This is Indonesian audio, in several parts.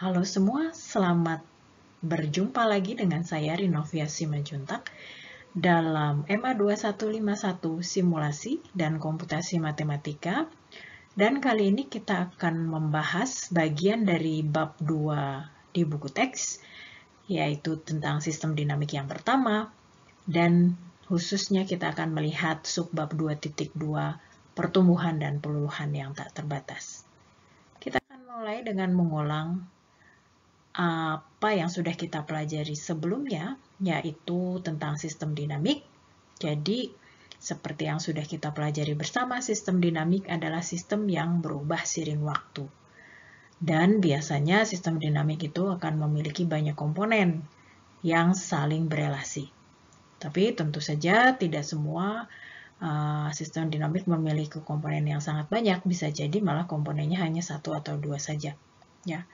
Halo semua, selamat berjumpa lagi dengan saya Rinovia Simajuntak dalam MA 2151 Simulasi dan Komputasi Matematika. Dan kali ini kita akan membahas bagian dari bab 2 di buku teks, yaitu tentang sistem dinamik yang pertama, dan khususnya kita akan melihat subbab 2.2 pertumbuhan dan peluhan yang tak terbatas. Kita akan mulai dengan mengulang apa yang sudah kita pelajari sebelumnya, yaitu tentang sistem dinamik. Jadi, seperti yang sudah kita pelajari bersama, sistem dinamik adalah sistem yang berubah siring waktu. Dan biasanya sistem dinamik itu akan memiliki banyak komponen yang saling berelasi. Tapi tentu saja tidak semua uh, sistem dinamik memiliki komponen yang sangat banyak, bisa jadi malah komponennya hanya satu atau dua saja. Ya.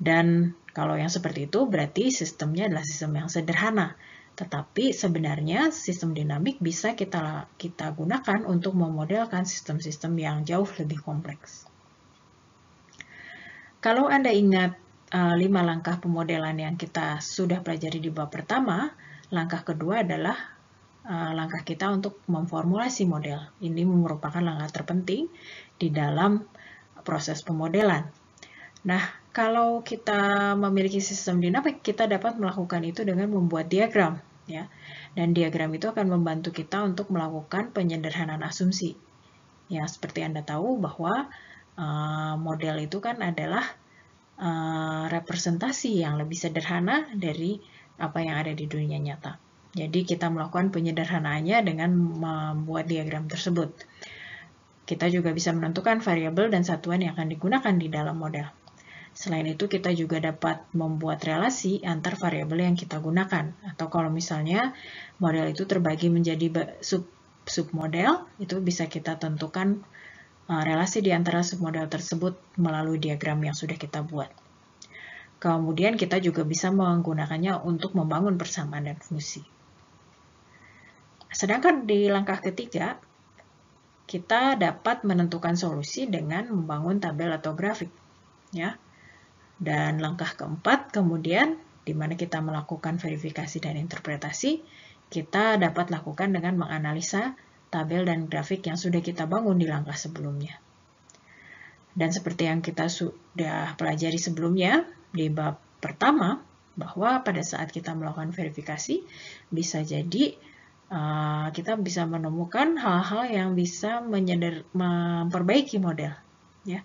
Dan kalau yang seperti itu berarti sistemnya adalah sistem yang sederhana. Tetapi sebenarnya sistem dinamik bisa kita kita gunakan untuk memodelkan sistem-sistem yang jauh lebih kompleks. Kalau Anda ingat eh, lima langkah pemodelan yang kita sudah pelajari di bab pertama, langkah kedua adalah eh, langkah kita untuk memformulasi model. Ini merupakan langkah terpenting di dalam proses pemodelan. Nah, kalau kita memiliki sistem dinamik, kita dapat melakukan itu dengan membuat diagram. ya. Dan diagram itu akan membantu kita untuk melakukan penyederhanaan asumsi. Ya, seperti Anda tahu bahwa uh, model itu kan adalah uh, representasi yang lebih sederhana dari apa yang ada di dunia nyata. Jadi kita melakukan penyederhanaannya dengan membuat diagram tersebut. Kita juga bisa menentukan variabel dan satuan yang akan digunakan di dalam model. Selain itu, kita juga dapat membuat relasi antar variabel yang kita gunakan. Atau kalau misalnya model itu terbagi menjadi sub submodel, itu bisa kita tentukan uh, relasi di antara submodel tersebut melalui diagram yang sudah kita buat. Kemudian kita juga bisa menggunakannya untuk membangun persamaan dan fungsi. Sedangkan di langkah ketiga, kita dapat menentukan solusi dengan membangun tabel atau grafik. Ya, dan langkah keempat, kemudian di mana kita melakukan verifikasi dan interpretasi, kita dapat lakukan dengan menganalisa tabel dan grafik yang sudah kita bangun di langkah sebelumnya. Dan seperti yang kita sudah pelajari sebelumnya di bab pertama, bahwa pada saat kita melakukan verifikasi, bisa jadi eh, kita bisa menemukan hal-hal yang bisa memperbaiki model. Ya.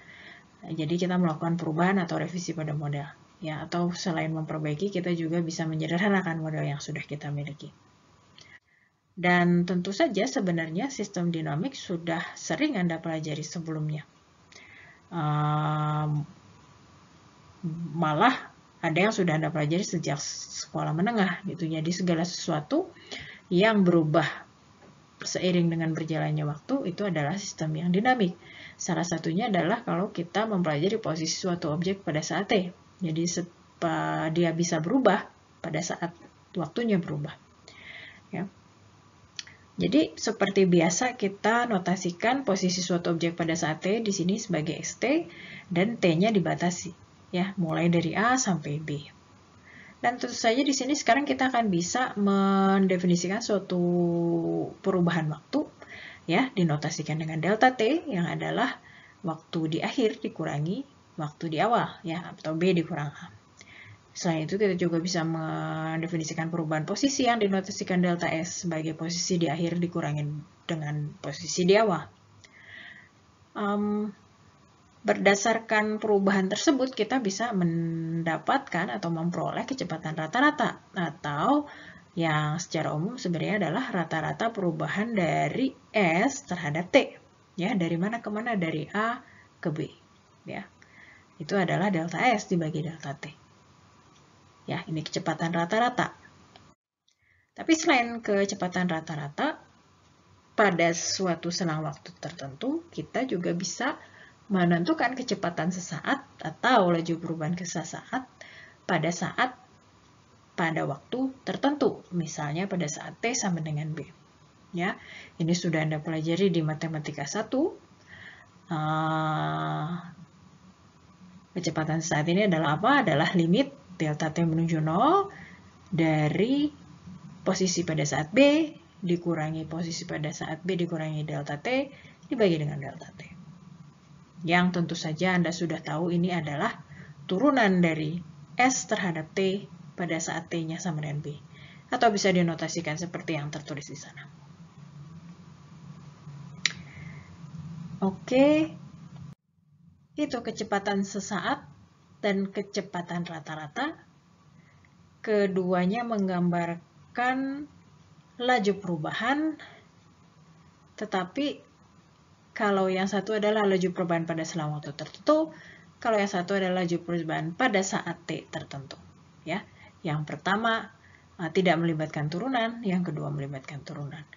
Jadi kita melakukan perubahan atau revisi pada model. Ya, atau selain memperbaiki, kita juga bisa menyederhanakan model yang sudah kita miliki. Dan tentu saja sebenarnya sistem dinamik sudah sering Anda pelajari sebelumnya. Um, malah ada yang sudah Anda pelajari sejak sekolah menengah gitu. Ya. Jadi segala sesuatu yang berubah seiring dengan berjalannya waktu itu adalah sistem yang dinamik. Salah satunya adalah kalau kita mempelajari posisi suatu objek pada saat T. Jadi dia bisa berubah pada saat waktunya berubah. Ya. Jadi seperti biasa kita notasikan posisi suatu objek pada saat T di sini sebagai ST dan T-nya dibatasi ya, mulai dari A sampai B. Dan tentu saja di sini sekarang kita akan bisa mendefinisikan suatu perubahan waktu ya dinotasikan dengan delta t yang adalah waktu di akhir dikurangi waktu di awal ya atau b dikurang a. Selain itu kita juga bisa mendefinisikan perubahan posisi yang dinotasikan delta s sebagai posisi di akhir dikurangi dengan posisi di awal. Um, Berdasarkan perubahan tersebut, kita bisa mendapatkan atau memperoleh kecepatan rata-rata atau yang secara umum sebenarnya adalah rata-rata perubahan dari S terhadap T. Ya, dari mana ke mana? Dari A ke B. Ya. Itu adalah delta S dibagi delta T. Ya, ini kecepatan rata-rata. Tapi selain kecepatan rata-rata, pada suatu selang waktu tertentu, kita juga bisa menentukan kecepatan sesaat atau laju perubahan sesaat pada saat pada waktu tertentu, misalnya pada saat T sama dengan B. Ya, ini sudah Anda pelajari di matematika 1. Uh, eh, kecepatan saat ini adalah apa? Adalah limit delta T menuju 0 dari posisi pada saat B dikurangi posisi pada saat B dikurangi delta T dibagi dengan delta T yang tentu saja Anda sudah tahu ini adalah turunan dari S terhadap T pada saat T-nya sama dengan B. Atau bisa dinotasikan seperti yang tertulis di sana. Oke, itu kecepatan sesaat dan kecepatan rata-rata. Keduanya menggambarkan laju perubahan, tetapi kalau yang satu adalah laju perubahan pada selang waktu tertentu, kalau yang satu adalah laju perubahan pada saat T tertentu. Ya, Yang pertama eh, tidak melibatkan turunan, yang kedua melibatkan turunan.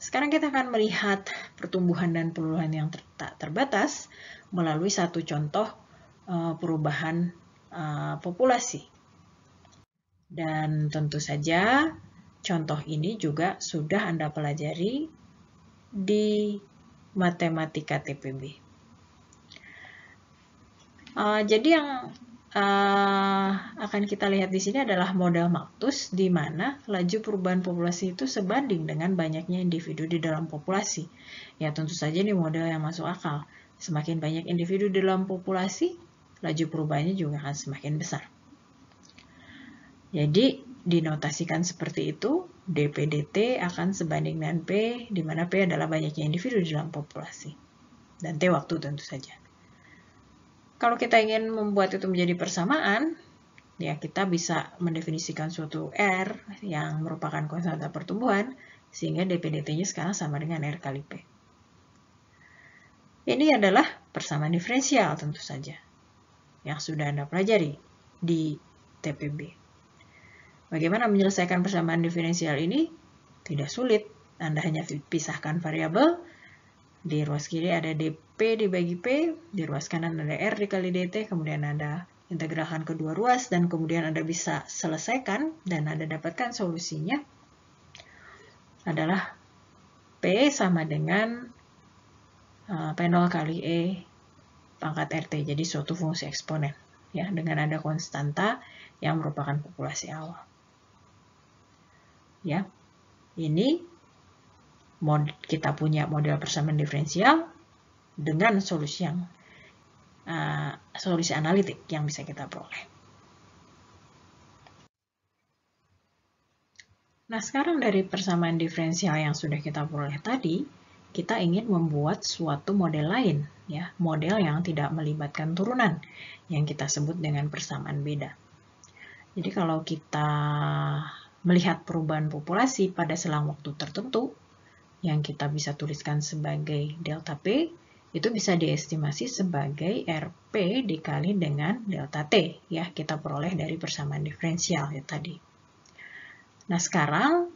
Sekarang kita akan melihat pertumbuhan dan peluruhan yang ter tak terbatas melalui satu contoh eh, perubahan eh, populasi. Dan tentu saja contoh ini juga sudah Anda pelajari di matematika TPB. Uh, eh, jadi yang uh, akan kita lihat di sini adalah modal Malthus, di mana laju perubahan populasi itu sebanding dengan banyaknya individu di dalam populasi. Ya tentu saja ini modal yang masuk akal. Semakin banyak individu di dalam populasi, laju perubahannya juga akan semakin besar. Jadi dinotasikan seperti itu, DPDT akan sebanding dengan P, di mana P adalah banyaknya individu dalam populasi. Dan T waktu tentu saja. Kalau kita ingin membuat itu menjadi persamaan, ya kita bisa mendefinisikan suatu R yang merupakan konstanta pertumbuhan, sehingga DPDT-nya sekarang sama dengan R kali P. Ini adalah persamaan diferensial tentu saja, yang sudah Anda pelajari di TPB. Bagaimana menyelesaikan persamaan diferensial ini? Tidak sulit. Anda hanya pisahkan variabel. Di ruas kiri ada dp dibagi p, di ruas kanan ada r dikali dt, kemudian ada integralkan kedua ruas, dan kemudian Anda bisa selesaikan dan Anda dapatkan solusinya adalah P sama dengan eh, P0 kali E pangkat RT, jadi suatu fungsi eksponen. ya Dengan ada konstanta yang merupakan populasi awal ya. Ini kita punya model persamaan diferensial dengan solusi yang uh, solusi analitik yang bisa kita peroleh. Nah, sekarang dari persamaan diferensial yang sudah kita peroleh tadi, kita ingin membuat suatu model lain, ya, model yang tidak melibatkan turunan, yang kita sebut dengan persamaan beda. Jadi kalau kita melihat perubahan populasi pada selang waktu tertentu, yang kita bisa tuliskan sebagai delta P, itu bisa diestimasi sebagai RP dikali dengan delta T, ya kita peroleh dari persamaan diferensial ya tadi. Nah sekarang,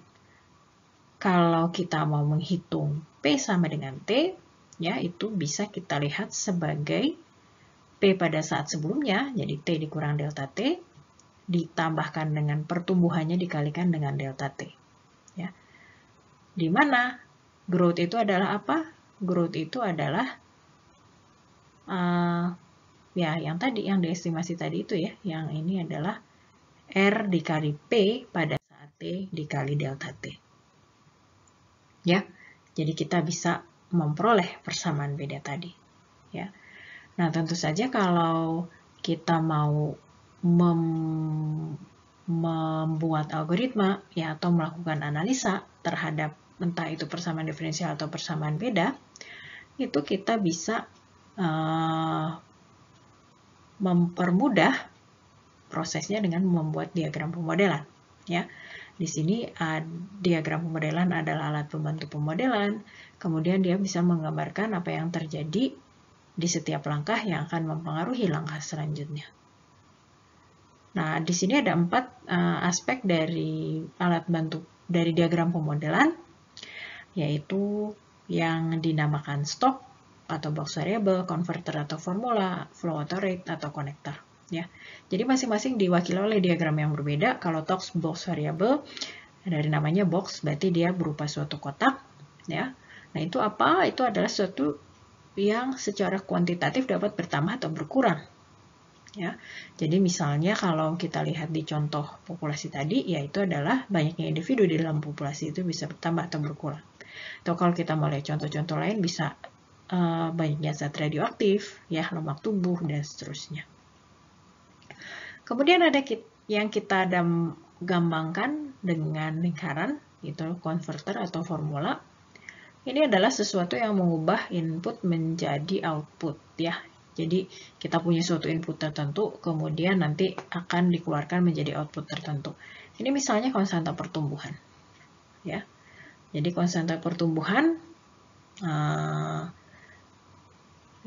kalau kita mau menghitung P sama dengan T, ya itu bisa kita lihat sebagai P pada saat sebelumnya, jadi T dikurang delta T, ditambahkan dengan pertumbuhannya dikalikan dengan delta T. Ya. Di mana growth itu adalah apa? Growth itu adalah uh, ya yang tadi yang diestimasi tadi itu ya. Yang ini adalah R dikali P pada saat T dikali delta T. Ya. Jadi kita bisa memperoleh persamaan beda tadi. Ya. Nah, tentu saja kalau kita mau mem membuat algoritma ya atau melakukan analisa terhadap entah itu persamaan diferensial atau persamaan beda, itu kita bisa uh, mempermudah prosesnya dengan membuat diagram pemodelan. Ya, di sini uh, diagram pemodelan adalah alat pembantu pemodelan. Kemudian dia bisa menggambarkan apa yang terjadi di setiap langkah yang akan mempengaruhi langkah selanjutnya. Nah, di sini ada empat uh, aspek dari alat bantu dari diagram pemodelan, yaitu yang dinamakan stock atau box variable, converter atau formula, flow atau rate atau connector. Ya, jadi masing-masing diwakili oleh diagram yang berbeda. Kalau tox box variable dari namanya box berarti dia berupa suatu kotak. Ya, nah itu apa? Itu adalah suatu yang secara kuantitatif dapat bertambah atau berkurang Ya. Jadi misalnya kalau kita lihat di contoh populasi tadi, yaitu adalah banyaknya individu di dalam populasi itu bisa bertambah atau berkurang. Atau kalau kita mau lihat contoh-contoh lain bisa uh, banyaknya zat radioaktif, ya lemak tubuh, dan seterusnya. Kemudian ada yang kita gambangkan dengan lingkaran, itu converter atau formula. Ini adalah sesuatu yang mengubah input menjadi output, ya jadi kita punya suatu input tertentu, kemudian nanti akan dikeluarkan menjadi output tertentu. Ini misalnya konstanta pertumbuhan. ya. Jadi konstanta pertumbuhan uh,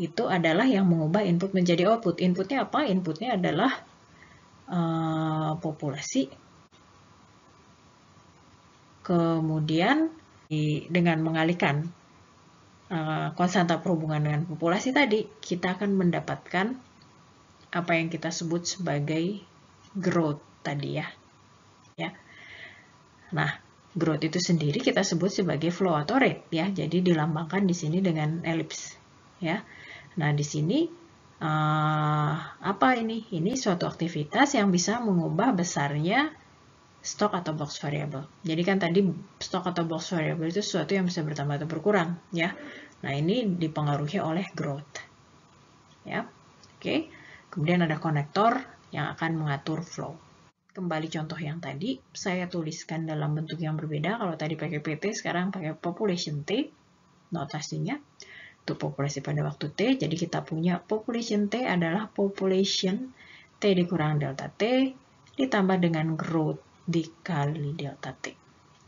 itu adalah yang mengubah input menjadi output. Inputnya apa? Inputnya adalah uh, populasi. Kemudian dengan mengalihkan Eh, konstanta perhubungan dengan populasi tadi, kita akan mendapatkan apa yang kita sebut sebagai growth tadi ya. ya. Nah, growth itu sendiri kita sebut sebagai flow atau rate ya. Jadi dilambangkan di sini dengan elips ya. Nah, di sini uh, apa ini? Ini suatu aktivitas yang bisa mengubah besarnya stok atau box variable. Jadi kan tadi stok atau box variable itu sesuatu yang bisa bertambah atau berkurang, ya. Nah, ini dipengaruhi oleh growth. Ya. Oke. Kemudian ada konektor yang akan mengatur flow. Kembali contoh yang tadi, saya tuliskan dalam bentuk yang berbeda. Kalau tadi pakai PT, sekarang pakai population T notasinya untuk populasi pada waktu T. Jadi kita punya population T adalah population T dikurang delta T ditambah dengan growth dikali delta T.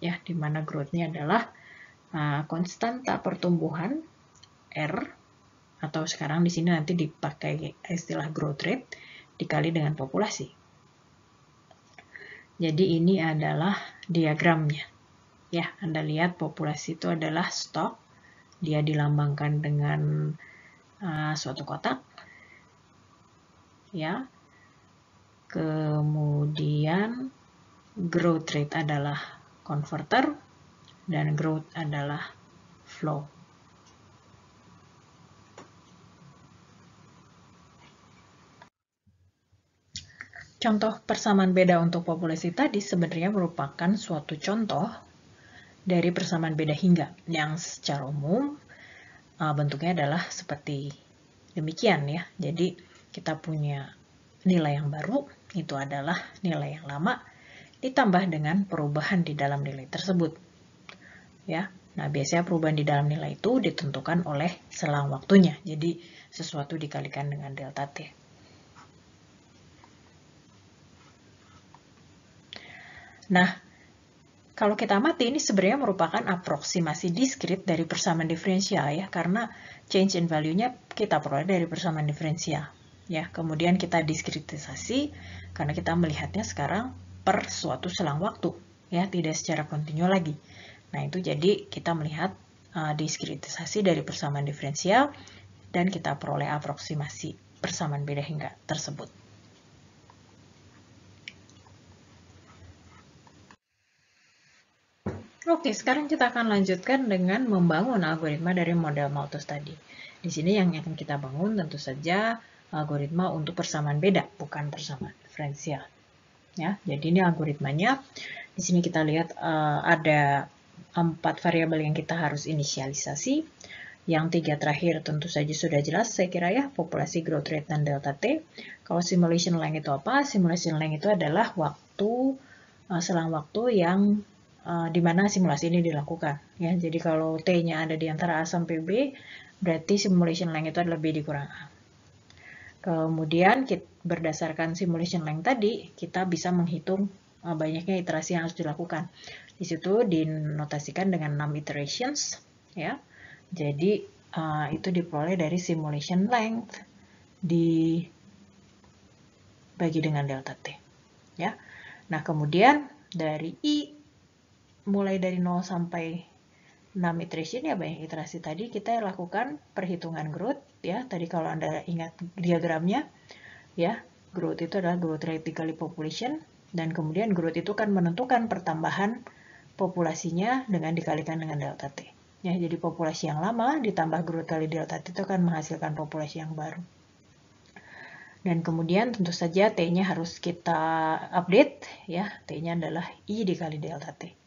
Ya, di mana growth-nya adalah uh, konstanta pertumbuhan R atau sekarang di sini nanti dipakai istilah growth rate dikali dengan populasi. Jadi ini adalah diagramnya. Ya, Anda lihat populasi itu adalah stok. Dia dilambangkan dengan uh, suatu kotak. Ya. Kemudian growth rate adalah converter, dan growth adalah flow. Contoh persamaan beda untuk populasi tadi sebenarnya merupakan suatu contoh dari persamaan beda hingga yang secara umum uh, bentuknya adalah seperti demikian ya. Jadi kita punya nilai yang baru, itu adalah nilai yang lama, ditambah dengan perubahan di dalam nilai tersebut. Ya. Nah, biasanya perubahan di dalam nilai itu ditentukan oleh selang waktunya. Jadi, sesuatu dikalikan dengan delta t. Nah, kalau kita amati ini sebenarnya merupakan aproksimasi diskrit dari persamaan diferensial ya, karena change in value-nya kita peroleh dari persamaan diferensial. Ya, kemudian kita diskritisasi karena kita melihatnya sekarang per suatu selang waktu, ya tidak secara kontinu lagi. Nah itu jadi kita melihat uh, diskritisasi dari persamaan diferensial dan kita peroleh aproksimasi persamaan beda hingga tersebut. Oke, sekarang kita akan lanjutkan dengan membangun algoritma dari model Malthus tadi. Di sini yang akan kita bangun tentu saja algoritma untuk persamaan beda, bukan persamaan diferensial ya. Jadi ini algoritmanya. Di sini kita lihat uh, ada empat variabel yang kita harus inisialisasi. Yang tiga terakhir tentu saja sudah jelas, saya kira ya, populasi growth rate dan delta T. Kalau simulation length itu apa? Simulation length itu adalah waktu, eh, selang waktu yang uh, di mana simulasi ini dilakukan. ya Jadi kalau T-nya ada di antara A sampai B, berarti simulation length itu adalah B dikurang A. Kemudian berdasarkan simulation length tadi, kita bisa menghitung eh, banyaknya iterasi yang harus dilakukan. Di situ dinotasikan dengan 6 iterations, ya. Jadi eh, itu diperoleh dari simulation length dibagi dengan delta t, ya. Nah kemudian dari i mulai dari 0 sampai 6 nah, iteration ya banyak iterasi tadi kita lakukan perhitungan growth ya tadi kalau anda ingat diagramnya ya growth itu adalah growth rate dikali population dan kemudian growth itu kan menentukan pertambahan populasinya dengan dikalikan dengan delta t ya jadi populasi yang lama ditambah growth kali delta t itu akan menghasilkan populasi yang baru dan kemudian tentu saja t-nya harus kita update ya t-nya adalah i dikali delta t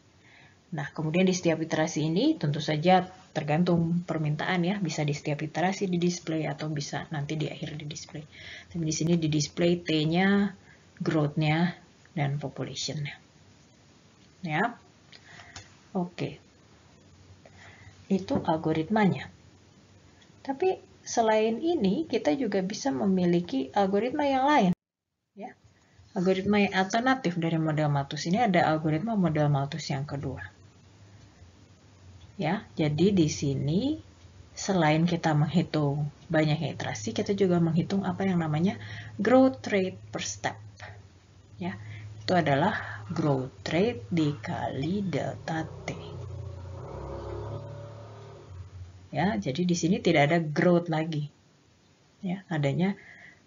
Nah, kemudian di setiap iterasi ini tentu saja tergantung permintaan ya, bisa di setiap iterasi di display atau bisa nanti di akhir di display. Tapi di sini di display T-nya, growth-nya, dan population-nya. Ya. Oke. Itu algoritmanya. Tapi selain ini, kita juga bisa memiliki algoritma yang lain. Ya. Algoritma yang alternatif dari model Malthus ini ada algoritma model Malthus yang kedua. Ya, jadi di sini selain kita menghitung banyaknya iterasi, kita juga menghitung apa yang namanya growth rate per step. Ya, itu adalah growth rate dikali delta T. Ya, jadi di sini tidak ada growth lagi. Ya, adanya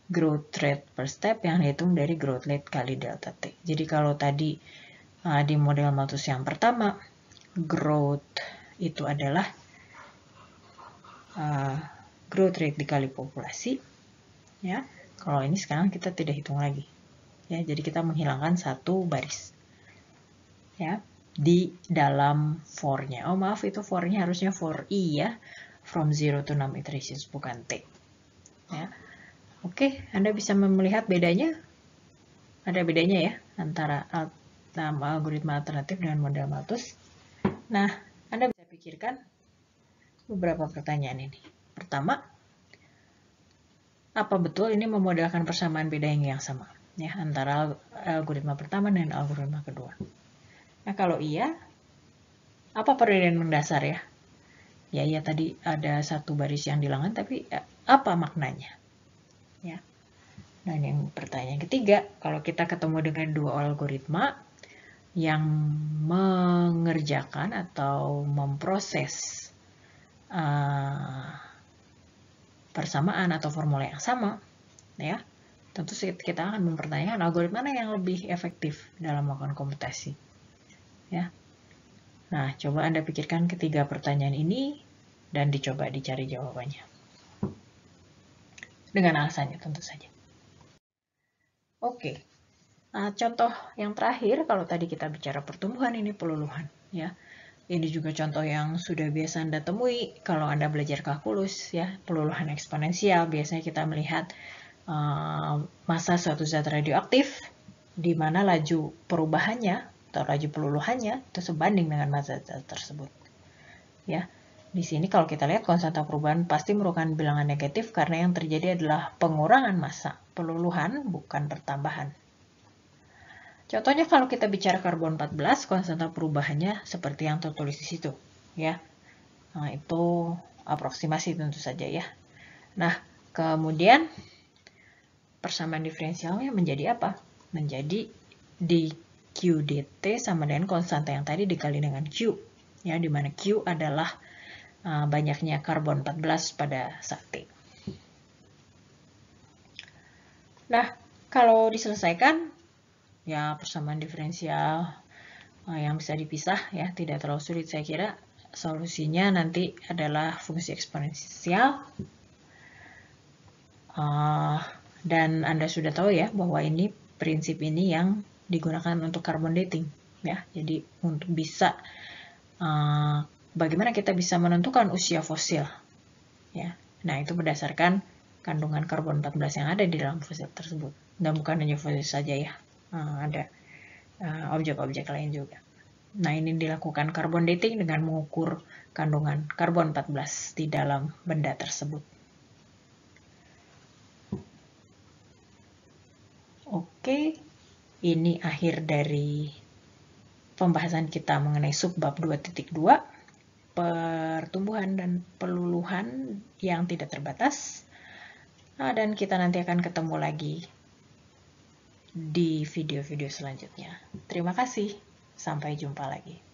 growth rate per step yang dihitung dari growth rate kali delta T. Jadi kalau tadi ah, di model Malthus yang pertama, growth itu adalah uh, growth rate dikali populasi ya kalau ini sekarang kita tidak hitung lagi ya jadi kita menghilangkan satu baris ya di dalam for-nya oh maaf itu for-nya harusnya for i e, ya from 0 to 6 iterations bukan t ya oke Anda bisa melihat bedanya ada bedanya ya antara algoritma alternatif dengan model Malthus nah pikirkan beberapa pertanyaan ini. Pertama, apa betul ini memodelkan persamaan beda yang, yang sama ya antara algoritma pertama dan algoritma kedua. Nah, kalau iya, apa perbedaan mendasar ya? Ya, iya tadi ada satu baris yang dilangan, tapi eh, apa maknanya? Ya. Dan yang pertanyaan ketiga, kalau kita ketemu dengan dua algoritma, yang mengerjakan atau memproses uh, persamaan atau formula yang sama, ya, tentu kita akan mempertanyakan algoritma mana yang lebih efektif dalam melakukan komputasi. Ya. Nah, coba Anda pikirkan ketiga pertanyaan ini dan dicoba dicari jawabannya. Dengan alasannya tentu saja. Oke, Nah, contoh yang terakhir kalau tadi kita bicara pertumbuhan ini peluluhan ya. Ini juga contoh yang sudah biasa Anda temui kalau Anda belajar kalkulus ya, peluluhan eksponensial biasanya kita melihat uh, masa suatu zat radioaktif di mana laju perubahannya atau laju peluluhannya itu sebanding dengan masa zat tersebut. Ya. Di sini kalau kita lihat konstanta perubahan pasti merupakan bilangan negatif karena yang terjadi adalah pengurangan massa, peluluhan bukan pertambahan. Contohnya kalau kita bicara karbon 14, konstanta perubahannya seperti yang tertulis di situ, ya. Nah, itu aproksimasi tentu saja ya. Nah, kemudian persamaan diferensialnya menjadi apa? Menjadi dq dt sama dengan konstanta yang tadi dikali dengan Q, ya, di mana Q adalah eh, banyaknya karbon 14 pada saat T. Nah, kalau diselesaikan, ya persamaan diferensial eh, yang bisa dipisah ya tidak terlalu sulit saya kira solusinya nanti adalah fungsi eksponensial uh, dan anda sudah tahu ya bahwa ini prinsip ini yang digunakan untuk carbon dating ya jadi untuk bisa uh, bagaimana kita bisa menentukan usia fosil ya nah itu berdasarkan kandungan karbon 14 yang ada di dalam fosil tersebut dan bukan hanya fosil saja ya Eh, ada eh, objek-objek lain juga. Nah, ini dilakukan karbon dating dengan mengukur kandungan karbon 14 di dalam benda tersebut. Oke, ini akhir dari pembahasan kita mengenai subbab 2.2, pertumbuhan dan peluluhan yang tidak terbatas. Nah, dan kita nanti akan ketemu lagi di video-video selanjutnya. Terima kasih, sampai jumpa lagi.